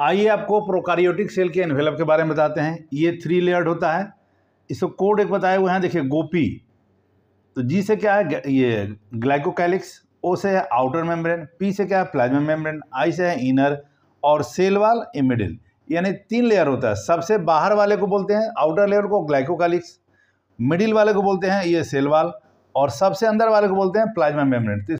आइए आपको प्रोकारियोटिक सेल के एनवेलप के बारे में बताते हैं ये थ्री लेयर्ड होता है इसको कोड एक बताए हुए हैं देखिए गोपी तो जी से क्या है ये ग्लाइकोकैलिक्स ओ से है आउटर मेम्ब्रेन पी से क्या है प्लाज्मा मेम्ब्रेन आई से है इनर और सेल वाल इमिडिल यानी तीन लेयर होता है सबसे बाहर वाले को बोलते हैं आउटर लेयर को ग्लाइकोकैलिक्स मिडिल वाले को बोलते हैं ये सेल वाल और सबसे अंदर वाले को बोलते हैं प्लाज्मा मेम्ब्रेन